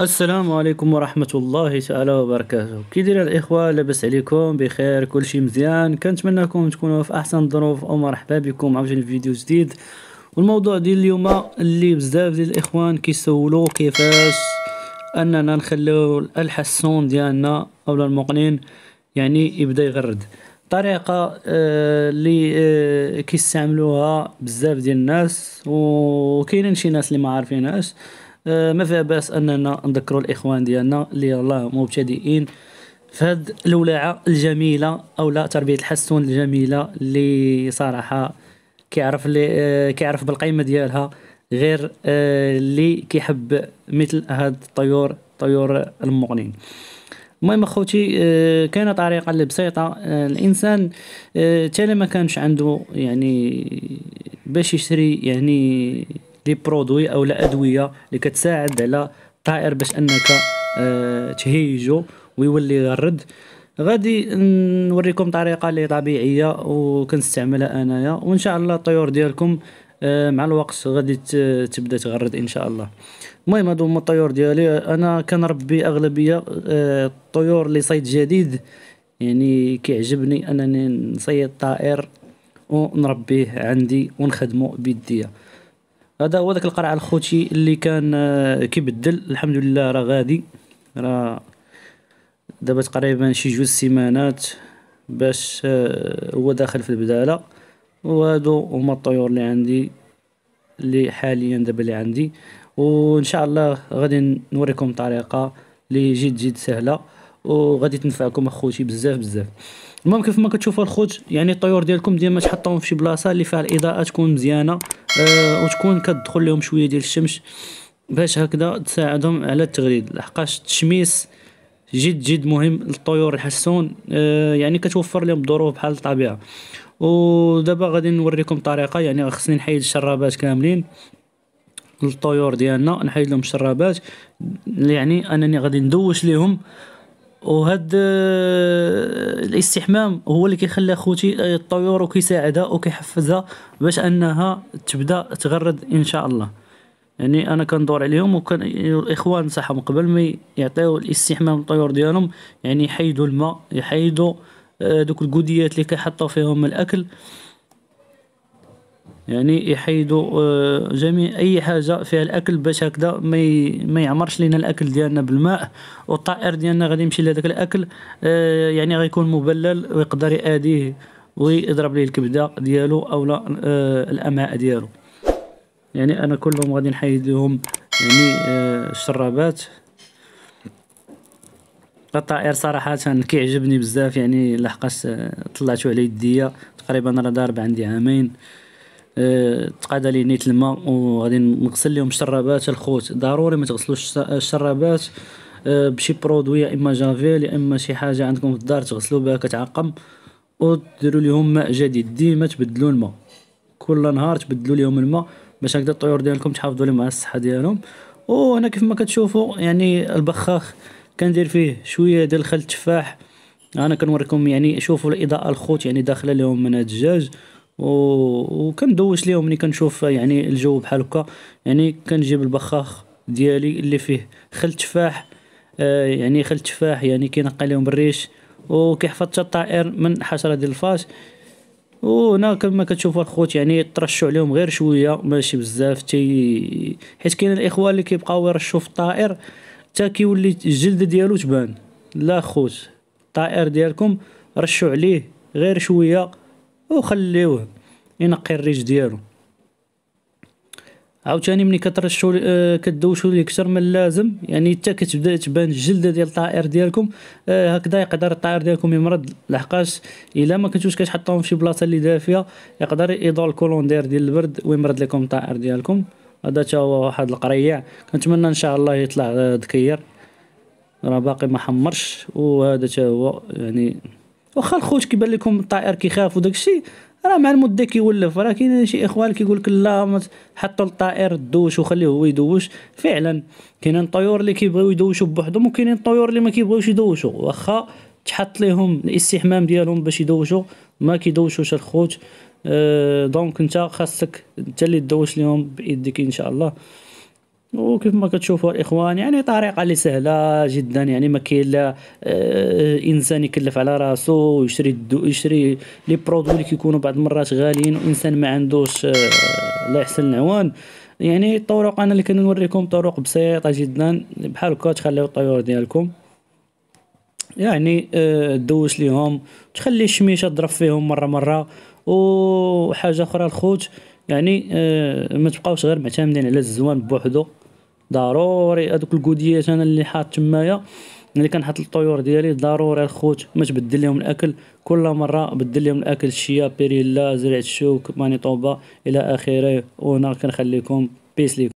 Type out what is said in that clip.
السلام عليكم ورحمة الله تعالى وبركاته كي داير الإخوة لاباس عليكم بخير كلشي مزيان كنتمنىكم تكونوا في أحسن الظروف ومرحبا بكم عاوتاني في فيديو جديد والموضوع ديال اليوم اللي بزاف ديال الإخوان كيسولوا كيفاش أننا نخليو الحسون ديالنا أو المقنين يعني يبدا يغرد الطريقة آه، اللي آه، كيستعملوها بزاف ديال الناس وكاينين شي ناس اللي ما عارفينهاش آه، ما فيها باس اننا نذكروا الاخوان ديالنا اللي الله مبتدئين في هاد الولاعة الجميله او لا تربيه الحسون الجميله اللي صراحه كيعرف اللي كيعرف بالقيمه ديالها غير اللي كيحب مثل هاد الطيور طيور المغنين المهم اخوتي آه، كاينه طريقه اللي بسيطه آه، الانسان حتى آه، ما كانش عنده يعني باش يشري يعني دي برودوي او ادويه اللي كتساعد على الطائر باش انك تهيجو ويولي يرد غادي نوريكم طريقه اللي طبيعيه وكنستعملها انايا وان شاء الله الطيور ديالكم آه، مع الوقت غادي تبدا تغرد ان شاء الله المهم هادو هما الطيور ديالي انا كنربي اغلبيه آه، الطيور اللي صيد جديد يعني كيعجبني انني نصيد طائر ونربيه عندي ونخدمه بيديا هذا هو داك القرع الخوتي اللي كان آه، كيبدل الحمد لله راه غادي راه دابا تقريبا شي جوج سيمانات باش هو داخل في البداله وهادو هما الطيور اللي عندي اللي حاليا دابا اللي عندي وان شاء الله غادي نوريكم طريقه اللي جد جد سهله وغادي تنفعكم اخوتي بزاف بزاف المهم كيف ما كتشوفوا الخوت يعني الطيور ديالكم ديما تحطوهم في شي بلاصه اللي فيها الاضاءه تكون مزيانه أه وتكون كتدخل لهم شويه ديال الشمس باش هكذا تساعدهم على التغريد لحقاش التشميس جد جد مهم للطيور الحسون أه يعني كتوفر لهم ظروف بحال الطبيعه ودابا غادي نوريكم طريقه يعني خصني نحيد الشرابات كاملين للطيور ديالنا نحيد لهم الشرابات يعني انني غادي ندوش ليهم وهاد آه، الاستحمام هو اللي كيخلي اخوتي آه، الطيور وكيساعدها وكيحفزها باش انها تبدا تغرد ان شاء الله يعني انا كندور عليهم وكان الاخوان صحهم قبل ما يعطيو الاستحمام الطيور ديالهم يعني يحيدوا الماء يحيدوا آه، دوك الجوديات اللي كيحطوا فيهم الاكل يعني يحيدوا آه، جميع اي حاجه فيها الاكل باش هكذا ما ما يعمرش لينا الاكل ديالنا بالماء والطائر ديالنا غادي يمشي لهذاك الاكل آه، يعني غيكون مبلل ويقدر ياديه ويضرب ليه الكبده ديالو اولا الامعاء ديالو يعني انا كلهم غادي نحيدهم يعني الشرابات الطائر صراحة كيعجبني بزاف يعني لحقاش آه، طلعتو على يديا تقريبا راه ضارب عندي عامين أه تقادا لي نيت الماء وغادي نغسل لهم الشرابات الخوت ضروري ما تغسلوش آه، الشرابات آه، بشي برودوي يا اما جافيل يا اما شي حاجه عندكم في الدار تغسلو بها كتعقم وديروا لهم ماء جديد ديما تبدلوا الماء كل نهار تبدلوا لهم الماء باش هكذا الطيور ديالكم تحافظوا لهم على الصحه ديالهم وهنا كيف ما كتشوفوا يعني البخاخ كندير فيه شويه ديال خل التفاح انا كنوريكم يعني شوفوا الاضاءه الخوت يعني داخله لهم من هاد الدجاج و... وكندوش ليهم ملي كنشوف يعني الجو بحال هكا يعني كنجيب البخاخ ديالي اللي فيه خل تفاح آه يعني خل تفاح يعني كينقى لهم الريش وكيحفظ حتى الطائر من حشره ديال الفاش وهنا كما كتشوفوا الخوت يعني ترشوا عليهم غير شويه ماشي بزاف تي حيت كاين الاخوه اللي كيبقاو يرشوا في الطائر حتى كيولي الجلد ديالو تبان لا خوت الطائر ديالكم رشوا عليه غير شويه وخليوه ينقي الريش ديالو عاوتاني ملي كترشوا آه كدوشوا ليه اكثر من اللازم يعني حتى كتبدا تبان الجلده ديال الطائر ديالكم آه هكذا يقدر الطائر ديالكم يمرض لحقاش الا ما كنتوش كتحطوهم في بلاصه اللي دافيه يقدر يضل الكولون ديال البرد ويمرض لكم الطائر ديالكم هذا تا هو واحد القريع كنتمنى ان شاء الله يطلع دكير آه، راه باقي ما حمرش وهذا تا هو يعني واخا الخوت كيبان لكم الطائر كيخاف وداكشي راه مع المده كيولف راه كاين شي اخوان كيقول لك لا حطوا الطائر دوش وخليه هو يدوش فعلا كاينين طيور اللي كيبغيو يدوشوا بوحدهم وكاينين طيور اللي ما كيبغيوش يدوشوا واخا تحط ليهم الاستحمام ديالهم باش يدوشوا ما كيدوشوش الخوت دونك انت خاصك انت اللي تدوش ليهم بايدك ان شاء الله وكيف ما كتشوفوا الاخوان يعني طريقه اللي سهله جدا يعني ما كاين لا انسان يكلف على راسو ويشري الدو يشري لي برودوي اللي كيكونوا بعض المرات غاليين وانسان ما عندوش الله يحسن العوان يعني الطرق انا اللي كنوريكم طرق بسيطه جدا بحال هكا تخليو الطيور ديالكم يعني دوش ليهم تخلي الشميشه تضرب فيهم مره مره وحاجه اخرى الخوت يعني آه، ما تبقاوش غير معتمدين على الزوان بوحدو ضروري هذوك الكوديات انا اللي حاط تمايا ملي كنحط الطيور ديالي ضروري الخوت ما تبدل لهم الاكل كل مره بدل لهم الاكل شيا بيريلا زرع الشوك مانيطوبا الى اخره وانا كنخليكم بيس ليكم